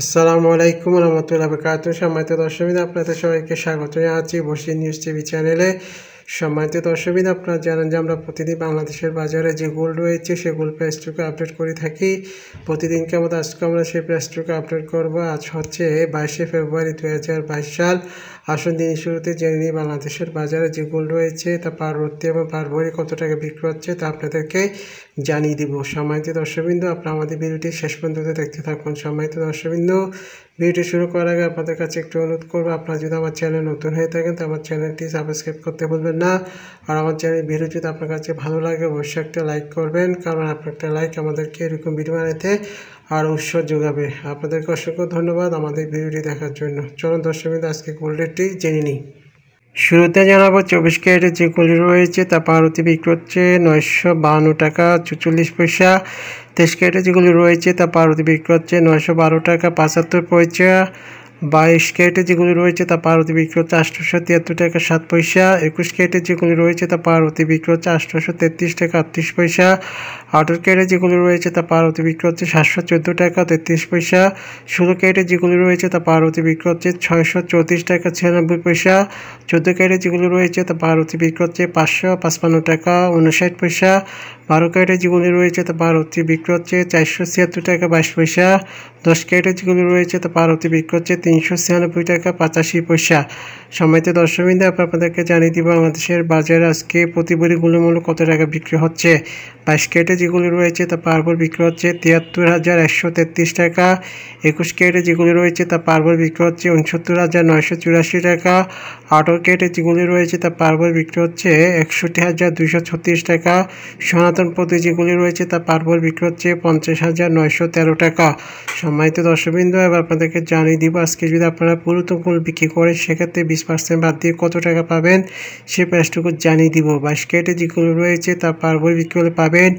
আসসালামু আলাইকুম রহমতুল্লাহ বরকাত সম্মানিত দর্শক আপনাদের সবাইকে স্বাগত জানাচ্ছি বসে নিউজ টিভি চ্যানেলে সম্মানিত দর্শকবিন আপনারা জানেন যে আমরা প্রতিদিন বাংলাদেশের বাজারে যে গোল্ড রয়েছে সে গোল্ড প্রাইসটুকু আপডেট করে থাকি প্রতিদিনকে কেমন আজকে আমরা সেই প্রাইসটুকু আপডেট করব আজ হচ্ছে বাইশে ফেব্রুয়ারি দু সাল আসুন দিন শুরুতে জেনে নিই বাংলাদেশের বাজারে যে গোল্ড রয়েছে তা পার্বতী এবং পার্বরী কত টাকা বিক্রি হচ্ছে তা আপনাদেরকে জানিয়ে দিব সম্মানিত দর্শকবিন্দু আপনারা আমাদের ভিডিওটি শেষ পর্যন্ত দেখতে থাকুন সম্মানিত দর্শকবিন্দু ভিডিওটি শুরু করার আগে আপনাদের কাছে একটু অনুরোধ করবো আপনারা যদি আমার চ্যানেল নতুন হয়ে থাকেন তো আমার চ্যানেলটি সাবস্ক্রাইব করতে বলবেন না আর আমার চ্যানেল ভিডিও যদি আপনার কাছে ভালো লাগে অবশ্যই একটা লাইক করবেন কারণ আপনার একটা লাইক আমাদেরকে এরকম ভিডিও বানাতে আর উৎসাহ যোগাবে আপনাদেরকে অসংখ্য ধন্যবাদ আমাদের ভিডিওটি দেখার জন্য চলুন দর্শকবিন্দু আজকে কোল্ডেটটি জেনে নিই শুরুতে জানাবো চব্বিশ ক্যারেটের যে কলি রয়েছে তা পাউরুটি বিক্রি হচ্ছে নয়শো বাহান্ন টাকা চুচল্লিশ পয়সা তেইশ ক্যারেটের যেগুলি রয়েছে তা পাউরুটি বিক্রি হচ্ছে নয়শো বারো টাকা পঁচাত্তর পয়সা বাইশ ক্যারেটে যেগুলি রয়েছে তা পার্বতী বিক্রি হচ্ছে আটশোশো তিয়াত্তর টাকা সাত পয়সা একুশ ক্যারেটে যেগুলি রয়েছে তা পার্বতী বিক্রি হচ্ছে আটশোশো তেত্রিশ টাকা আটত্রিশ পয়সা আঠারো ক্যারেটে যেগুলি রয়েছে তা পার্বতী বিক্রি হচ্ছে সাতশো চোদ্দো টাকা তেত্রিশ পয়সা ষোলো ক্যারেটে যেগুলি রয়েছে তা পার্বতী বিক্রি হচ্ছে ছয়শো চৌত্রিশ টাকা ছিয়ানব্বই পয়সা চোদ্দো ক্যারেটে যেগুলি রয়েছে তা পার্বতী বিক্রি হচ্ছে পাঁচশো পাঁচপান্ন টাকা উনষাট পয়সা বারো ক্যারেটে যেগুলি রয়েছে তা বারোটি বিক্রি হচ্ছে চারশো ছিয়াত্তর টাকা বাইশ পয়সা দশ ক্যারেটে যেগুলি রয়েছে তা বারোটি বিক্রি হচ্ছে তিনশো ছিয়ানব্বই টাকা পঁচাশি পয়সা সময়তে দর্শকবিন্দু আপনাদেরকে জানিয়ে দিব বাংলাদেশের বাজারে আজকে প্রতি বড়িগুলোর মূল্য কত টাকা বিক্রি হচ্ছে বাইশ ক্যারেটে যেগুলি রয়েছে তা পার্বল বিক্রি হচ্ছে তিয়াত্তর হাজার একশো তেত্রিশ টাকা একুশ ক্যারেটে যেগুলি রয়েছে তা পার্বল বিক্রি হচ্ছে উনসত্তর হাজার নয়শো চুরাশি টাকা আঠারো ক্যারেটে যেগুলি রয়েছে তা পার্বল বিক্রি হচ্ছে একষট্টি হাজার দুশো ছত্রিশ টাকা সনাতন সনাতন পদে যেগুলি রয়েছে তা পার বিক্রি হচ্ছে পঞ্চাশ হাজার নয়শো তেরো টাকা সম্মানিত দর্শকবৃন্দ এবার আপনাদেরকে জানিয়ে দিব আজকে যদি আপনারা পুরুতকুল বিক্রি করেন সেক্ষেত্রে বিশ পার্সেন্ট বাদ দিয়ে কত টাকা পাবেন সে প্রাইসটুকু জানিয়ে দিব বাস্কেটে যেগুলো রয়েছে তা পার বিক্রি হলে পাবেন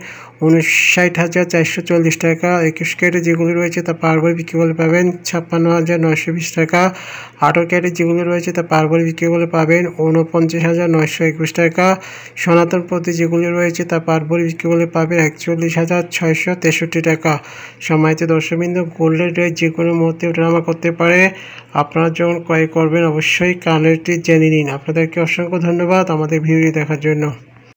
উনষাট হাজার চারশো চল্লিশ টাকা একুশ ক্যারেটে যেগুলো রয়েছে তা পার বিক্রি করলে পাবেন ছাপ্পান্ন হাজার নয়শো বিশ টাকা আঠারো ক্যারেটে যেগুলো রয়েছে তা পার বিক্রি করলে পাবেন ঊনপঞ্চাশ হাজার নয়শো একুশ টাকা সনাতন প্রতি যেগুলি রয়েছে তা পার কেবল পাবে একচল্লিশ হাজার ছয়শো তেষট্টি টাকা সময়তে দর্শকবিন্দু গোল্ডের রেট যে কোনো মুহূর্তে ওঠানামা করতে পারে আপনারা যখন ক্রয় করবেন অবশ্যই কানেরটি জেনে নিন আপনাদেরকে অসংখ্য ধন্যবাদ আমাদের ভিডিওটি দেখার জন্য